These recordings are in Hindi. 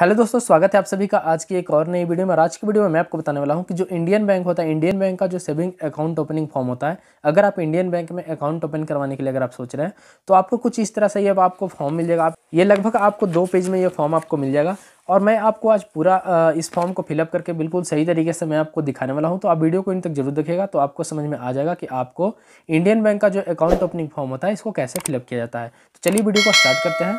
हेलो दोस्तों स्वागत है आप सभी का आज की एक और नई वीडियो में आज की वीडियो में मैं आपको बताने वाला हूं कि जो इंडियन बैंक होता है इंडियन बैंक का जो सेविंग अकाउंट ओपनिंग फॉर्म होता है अगर आप इंडियन बैंक में अकाउंट ओपन करवाने के लिए अगर आप सोच रहे हैं तो आपको कुछ इस तरह से ये अब आपको फॉर्म मिल जाएगा आप ये लगभग आपको दो पेज में ये फॉर्म आपको मिल जाएगा और मैं आपको आज पूरा इस फॉर्म को फिलअप करके बिल्कुल सही तरीके से मैं आपको दिखाने वाला हूँ तो आप वीडियो को इन तक जरूर देखेगा तो आपको समझ में आ जाएगा कि आपको इंडियन बैंक का जो अकाउंट ओपनिंग फॉर्म होता है इसको कैसे फिलअप किया जाता है तो चलिए वीडियो को स्टार्ट करते हैं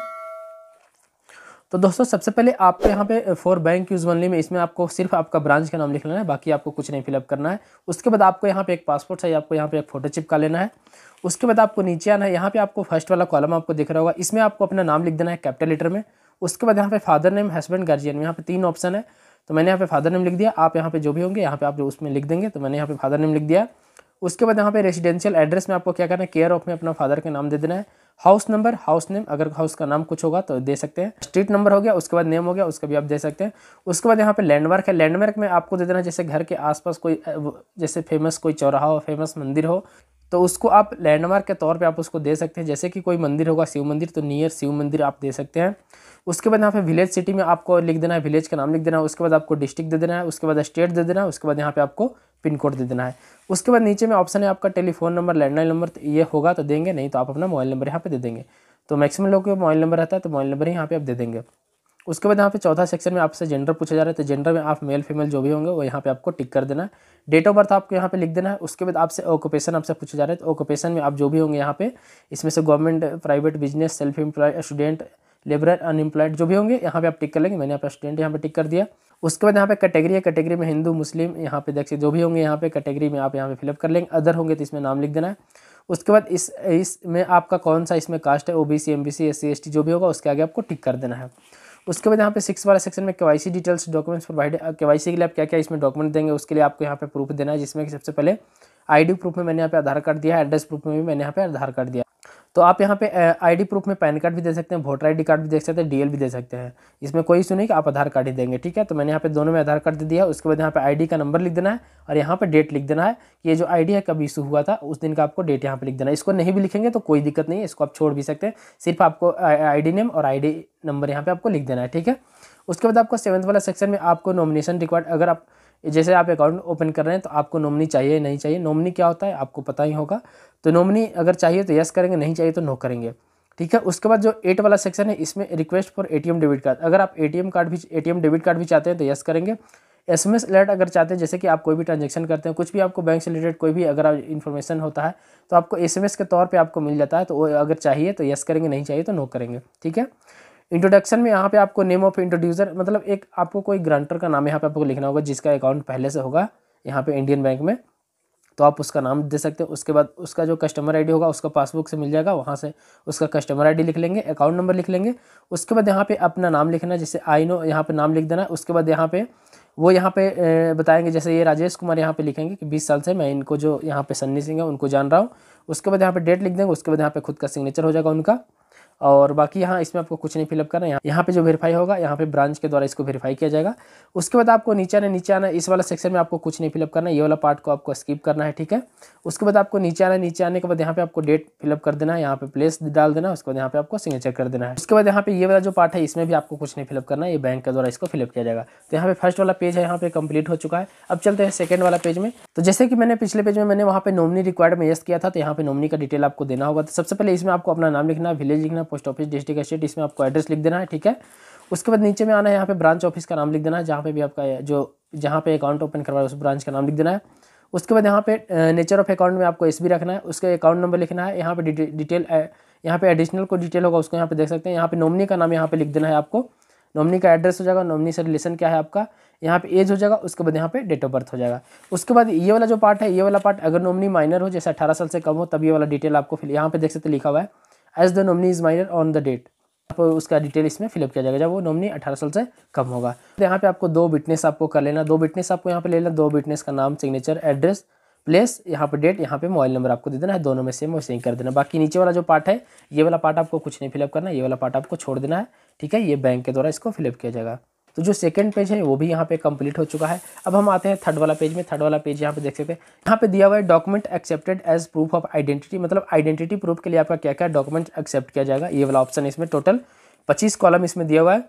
तो दोस्तों सबसे पहले आपको यहाँ पे फॉर बैंक यूज़ वनली में इसमें आपको सिर्फ आपका ब्रांच का नाम लिख लेना है बाकी आपको कुछ नहीं फिलअप करना है उसके बाद आपको यहाँ पे एक पासपोर्ट चाहिए आपको यहाँ पे एक फ़ोटो चिपका लेना है उसके बाद आपको नीचे आना है यहाँ पे आपको फर्स्ट वाला कॉलम आपको दिख रहा होगा इसमें आपको अपना नाम लिख देना है कैपिटल लेटर में उसके बाद यहाँ पे फादर नेम हस्बैंड गार्जियन में यहाँ पे तीन ऑप्शन है तो मैंने यहाँ पे फादर नेम लिख दिया आप यहाँ पे जो भी होंगे यहाँ पे आप जो उसमें लिख देंगे तो मैंने यहाँ पे फादर नेम लिख दिया उसके बाद यहाँ पे रेसिडेंशियल एड्रेस में आपको क्या करना है केयर ऑफ में अपना फादर का नाम दे देना है हाउस नंबर हाउस नेम अगर हाउस का नाम कुछ होगा तो दे सकते हैं स्ट्रीट नंबर हो गया उसके बाद नेम हो गया उसका भी आप दे सकते हैं उसके बाद यहाँ पे लैंडमार्क है लैंडमार्क में आपको दे देना जैसे घर के आसपास कोई जैसे फेमस कोई चौराहा हो फेमस मंदिर हो तो उसको आप लैंडमार्क के तौर पर आप उसको दे सकते हैं जैसे कि कोई मंदिर होगा शिव मंदिर तो नियर शिव मंदिर आप दे सकते हैं उसके बाद यहाँ पे विलेज सिटी में आपको लिख देना है विलेज का नाम लिख देना है उसके बाद आपको डिस्ट्रिक्ट दे देना है उसके बाद स्टेट दे देना है उसके बाद यहाँ पे आपको पिन कोड दे देना है उसके बाद नीचे में ऑप्शन है आपका टेलीफोन नंबर लैंडलाइन नंबर तो ये होगा तो देंगे नहीं तो आप अपना मोबाइल नंबर यहाँ पे दे देंगे तो मैक्सिमम लोगों के मोबाइल नंबर रहता है तो मोबाइल नंबर ही यहाँ पे आप दे देंगे उसके बाद यहाँ पे चौथा सेक्शन में आपसे जेंडर पूछा जा रहा है तो जेंडर में आप मेल फीमेल जो भी होंगे वो यहाँ पे आपको टिक कर देना है डेट ऑफ बर्थ आपको यहाँ पे लिख देना है उसके बाद आपसे ऑक्यूपेशन आपसे पूछा जा रहा है तो ऑक्यूपेशन में आप जो भी होंगे यहाँ पे इसमें से government private business self employ student labour unemployed जो भी होंगे यहाँ पे आप टिक कर लेंगे मैंने आपका स्टूडेंट यहाँ पे टिक कर दिया उसके बाद यहाँ पे कैटेगरी है कैटेगरी में हिंदू मुस्लिम यहाँ पे देख सकते जो भी होंगे यहाँ पे कैटेगरी में आप यहाँ पे फिलअप कर लेंगे अदर होंगे तो इसमें नाम लिख देना है उसके बाद इस इसमें आपका कौन सा इसमें कास्ट है O B C M B C S C S T जो भी होगा उसके आगे आपको टिक कर देना है उसके बाद यहाँ पे सिक्स वाला सेक्शन में KYC details documents provide KYC के लिए आप क्या क्या इसमें डॉक्यूमेंट देंगे उसके लिए आपको यहाँ पे प्रूफ देना है जिसमें कि सबसे पहले आईडी प्रूफ में मैंने यहाँ पे आधार कार्ड दिया है एड्रेस प्रूफ में भी मैंने यहाँ पे आधार कार्ड दिया तो आप यहाँ पे आईडी प्रूफ में पैन कार्ड भी दे सकते हैं वोटर आईडी कार्ड भी दे सकते हैं डीएल भी दे सकते हैं इसमें कोई इशू नहीं कि आप आधार कार्ड ही देंगे ठीक है तो मैंने यहाँ पे दोनों में आधार कार्ड दे दिया उसके बाद यहाँ पे आईडी का नंबर लिख देना है और यहाँ पे डेट लिख देना है कि ये जो आईडी है कब इशू हुआ था उस दिन का आपको डेट यहाँ पर लिख देना है इसको नहीं भी लिखेंगे तो कोई दिक्कत नहीं है इसको आप छोड़ भी सकते हैं सिर्फ आपको आई नेम और आई नंबर यहाँ पर आपको लिख देना है ठीक है उसके बाद आपको सेवन्थ वाला सेक्शन में आपको नॉमिनेशन रिक्वायर्ड अगर आप जैसे आप अकाउंट ओपन कर रहे हैं तो आपको नॉमनी चाहिए नहीं चाहिए नॉमनी क्या होता है आपको पता ही होगा तो नॉमनी अगर चाहिए तो यस करेंगे नहीं चाहिए तो नो करेंगे ठीक है उसके बाद जो एट वाला सेक्शन है इसमें request for ATM debit card अगर आप एटीएम कार्ड भी एटीएम डेबिट कार्ड भी चाहते हैं तो यस करेंगे एस एम एस अगर चाहते हैं जैसे कि आप कोई भी ट्रांजेक्शन करते हैं कुछ भी आपको बैंक से रिलेटेड कोई भी अगर इन्फॉर्मेशन होता है तो आपको एस एम एस के तौर पर आपको मिल जाता है तो अगर चाहिए तो यस करेंगे नहीं चाहिए तो नो करेंगे ठीक है इंट्रोडक्शन में यहाँ पे आपको नेम ऑफ इंट्रोड्यूसर मतलब एक आपको कोई ग्रांटर का नाम यहाँ पे आपको लिखना होगा जिसका अकाउंट पहले से होगा यहाँ पे इंडियन बैंक में तो आप उसका नाम दे सकते हैं उसके बाद उसका जो कस्टमर आईडी होगा उसका पासबुक से मिल जाएगा वहाँ से उसका कस्टमर आईडी लिख लेंगे अकाउंट नंबर लिख लेंगे उसके बाद यहाँ पे अपना नाम लिखना जैसे आई नो यहाँ पे नाम लिख देना उसके बाद यहाँ पे वो यहाँ पे बताएंगे जैसे ये राजेश कुमार यहाँ पे लिखेंगे कि बीस साल से मैं इनको जो यहाँ पे सन्नी सिंह है उनको जान रहा हूँ उसके बाद यहाँ पे डेट लिख देंगे उसके बाद यहाँ पे खुद का सिग्नेचर हो जाएगा उनका और बाकी यहाँ इसमें आपको कुछ नहीं फिलअप करना है यहाँ पे जो वेरीफाई होगा यहाँ पे ब्रांच के द्वारा इसको वेरीफाई किया जाएगा उसके बाद आपको नीचे आना नीचे आना इस वाला सेक्शन में आपको कुछ नहीं फिलअप करना है ये वाला पार्ट को आपको स्किप करना है ठीक है उसके बाद आपको नीचे आना नीचे आने के बाद यहाँ पे आपको डेट फिलअप कर देना है यहाँ पे प्लेस डाल देना है उसके बाद यहाँ पे आपको सिग्नेचर कर देना है उसके बाद यहाँ पे ये वाला जो पार्ट है इसमें भी आपको कुछ नहीं फिलअप करना है ये बैंक के द्वारा इसको फिलअप किया जाएगा तो यहाँ पे फर्स्ट वाला पेज है यहाँ पे कंप्लीट हो चुका है अब चलते हैं सेकंड वाला पेज में तो जैसे कि मैंने पिछले पेज में मैंने वहाँ पे नोमनी रिक्वायर्ड में यस किया था तो यहाँ पे नोमनी का डिटेल आपको देना होगा तो सबसे पहले इसमें आपको अपना नाम लिखना है विलेज लिखना पोस्ट ऑफिस डिस्ट्रिक्ट स्टेट इसमें आपको एड्रेस लिख देना है ठीक है उसके बाद नीचे में आना है यहाँ पे ब्रांच ऑफिस का नाम लिख देना है जहाँ पे भी आपका जो जहाँ पे अकाउंट ओपन करवाया उस ब्रांच का नाम लिख देना है उसके बाद यहाँ पे नेचर ऑफ अकाउंट में आपको एस रखना है उसके अकाउंट नंबर लिखना है यहाँ पे डिटेल यहाँ पे एडिशनल को डिटेल होगा उसको यहाँ पे देख सकते हैं यहाँ पे नॉमनी का नाम यहाँ पे लिख देना है आपको नॉमनी का एड्रेस हो जाएगा नॉमनी से रिलेशन क्या है आपका यहाँ पे एज हो जाएगा उसके बाद यहाँ पे डेट ऑफ बर्थ हो जाएगा उसके बाद ये वाला जो पार्ट है ये वाला पार्ट अगर नॉमनी माइनर हो जैसे अठारह साल से कम हो तब ये वाला डिटेल आपको फिर यहाँ पे देख सकते लिखा हुआ है as the nominee is minor on the date आपको उसका डिटेल इसमें फिलअप किया जाएगा जब वो नॉमनी अठारह साल से कम होगा तो यहाँ पे आपको दो विटनेस आपको कर लेना दो विटनेस आपको यहाँ पे ले लेना दो विटनेस का नाम सिग्नेचर एड्रेस प्लेस यहाँ पे डेट यहाँ पे मोबाइल नंबर आपको दे देना है दोनों में सेम वैसे ही कर देना बाकी नीचे वाला जो पार्ट है ये वाला पार्ट आपको कुछ नहीं फिलअप करना ये वाला पार्ट आपको छोड़ देना है ठीक है ये बैंक के द्वारा इसको फिलअप किया जाएगा तो जो सेकंड पेज है वो भी यहाँ पे कंप्लीट हो चुका है अब हम आते हैं थर्ड वाला पेज में थर्ड वाला पेज यहाँ पे देख सकते हैं यहाँ पे दिया हुआ है document accepted as proof of identity मतलब आइडेंटिटी प्रूफ के लिए आपका क्या क्या डॉक्यूमेंट एक्सेप्ट किया जाएगा ये वाला ऑप्शन इसमें टोटल पच्चीस कॉलम इसमें दिया हुआ है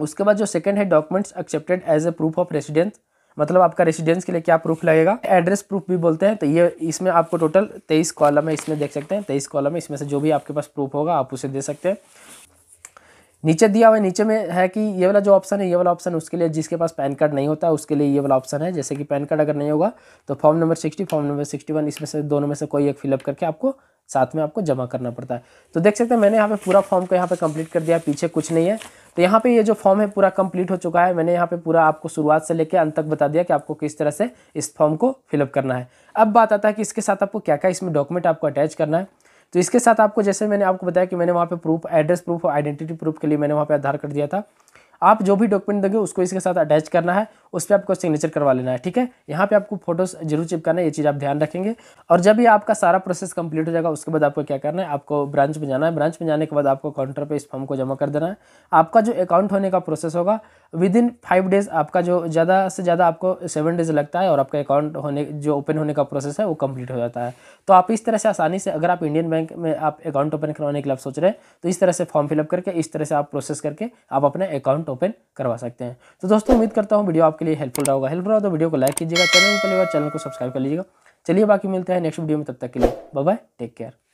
उसके बाद जो सेकंड है documents accepted as a proof of residence मतलब आपका रेसिडेंस के लिए क्या प्रूफ लगेगा एड्रेस प्रूफ भी बोलते हैं तो ये इसमें आपको टोटल तेईस कॉलम है इसमें देख सकते हैं तेईस कॉलम है इसमें से जो भी आपके पास प्रूफ होगा आप उसे दे सकते हैं नीचे दिया हुआ है नीचे में है कि ये वाला जो ऑप्शन है ये वाला ऑप्शन उसके लिए जिसके पास पैन कार्ड नहीं होता है उसके लिए ये वाला ऑप्शन है जैसे कि पैन कार्ड अगर नहीं होगा तो form number sixty form number sixty one इसमें से दोनों में से कोई एक फिलअप करके आपको साथ में आपको जमा करना पड़ता है तो देख सकते हैं मैंने यहाँ पे पूरा फॉर्म को यहाँ पे कंप्लीट कर दिया पीछे कुछ नहीं है तो यहाँ पे ये जो फॉर्म है पूरा कंप्लीट हो चुका है मैंने यहाँ पे पूरा आपको शुरुआत से लेकर अंत तक बता दिया कि आपको किस तरह से इस फॉर्म को फिलअप करना है अब बात आता है कि इसके साथ आपको क्या क्या इसमें डॉक्यूमेंट आपको अटैच करना है तो इसके साथ आपको जैसे मैंने आपको बताया कि मैंने वहाँ पे प्रूफ एड्रेस प्रूफ और आइडेंटिटी प्रूफ के लिए मैंने वहाँ पे आधार कार्ड दिया था आप जो भी डॉक्यूमेंट देंगे उसको इसके साथ अटैच करना है उस पर आपको सिग्नेचर करवा लेना है ठीक है यहाँ पे आपको फोटोज जरूर चिपकाना है ये चीज़ आप ध्यान रखेंगे और जब ये आपका सारा प्रोसेस कंप्लीट हो जाएगा उसके बाद आपको क्या करना है आपको ब्रांच में जाना है ब्रांच में जाने के बाद आपको काउंटर पर इस फॉर्म को जमा कर देना है आपका जो अकाउंट होने का प्रोसेस होगा विद इन फाइव डेज आपका जो ज़्यादा से ज़्यादा आपको सेवन डेज लगता है और आपका अकाउंट होने जो ओपन होने का प्रोसेस है वो कंप्लीट हो जाता है तो आप इस तरह से आसानी से अगर आप इंडियन बैंक में आप अकाउंट ओपन करवाने के लिए सोच रहे हैं तो इस तरह से फॉर्म फिलअप करके इस तरह से आप प्रोसेस करके आप अपना अकाउंट ओपन करवा सकते हैं तो दोस्तों उम्मीद करता हूँ वीडियो आपके आपके लिए हेल्पफुल रहा होगा हेल्प रहा हो तो वीडियो को लाइक कीजिएगा चैनल में पहले बार चैनल को सब्सक्राइब कर लीजिएगा चलिए बाकी मिलते हैं नेक्स्ट वीडियो में तब तक के लिए बाय टेक केयर